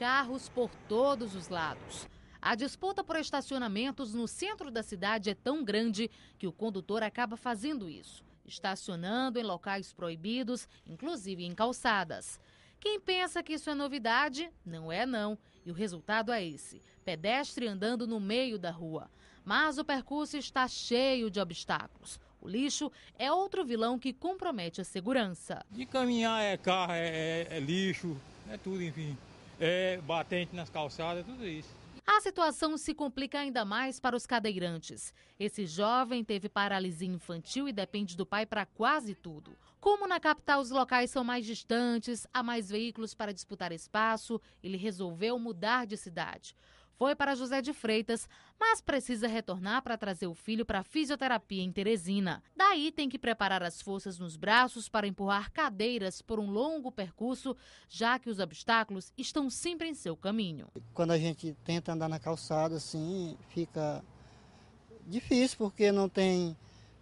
carros por todos os lados. A disputa por estacionamentos no centro da cidade é tão grande que o condutor acaba fazendo isso, estacionando em locais proibidos, inclusive em calçadas. Quem pensa que isso é novidade, não é não. E o resultado é esse: pedestre andando no meio da rua. Mas o percurso está cheio de obstáculos. O lixo é outro vilão que compromete a segurança. De caminhar é carro, é, é, é lixo, é tudo, enfim é, batente nas calçadas, tudo isso. A situação se complica ainda mais para os cadeirantes. Esse jovem teve paralisia infantil e depende do pai para quase tudo. Como na capital os locais são mais distantes, há mais veículos para disputar espaço, ele resolveu mudar de cidade foi para José de Freitas, mas precisa retornar para trazer o filho para fisioterapia em Teresina. Daí tem que preparar as forças nos braços para empurrar cadeiras por um longo percurso, já que os obstáculos estão sempre em seu caminho. Quando a gente tenta andar na calçada assim, fica difícil porque não tem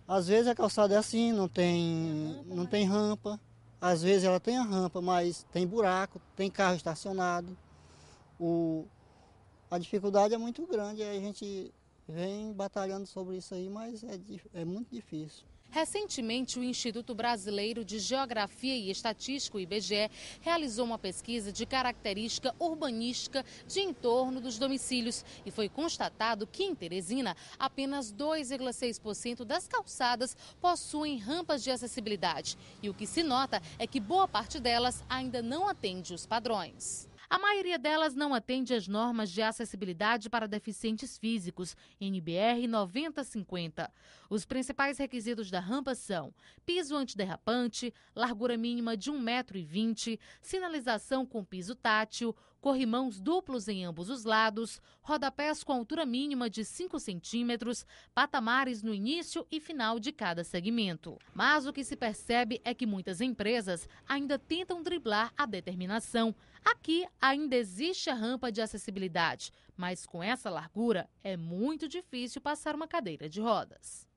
às vezes a calçada é assim, não tem, não tem rampa. Às vezes ela tem a rampa, mas tem buraco, tem carro estacionado. O, a dificuldade é muito grande, a gente vem batalhando sobre isso aí, mas é, é muito difícil. Recentemente, o Instituto Brasileiro de Geografia e Estatística, o IBGE, realizou uma pesquisa de característica urbanística de entorno dos domicílios e foi constatado que em Teresina, apenas 2,6% das calçadas possuem rampas de acessibilidade. E o que se nota é que boa parte delas ainda não atende os padrões. A maioria delas não atende às normas de acessibilidade para deficientes físicos, NBR 9050. Os principais requisitos da rampa são piso antiderrapante, largura mínima de 1,20m, sinalização com piso tátil, corrimãos duplos em ambos os lados, rodapés com altura mínima de 5 centímetros, patamares no início e final de cada segmento. Mas o que se percebe é que muitas empresas ainda tentam driblar a determinação. Aqui ainda existe a rampa de acessibilidade, mas com essa largura é muito difícil passar uma cadeira de rodas.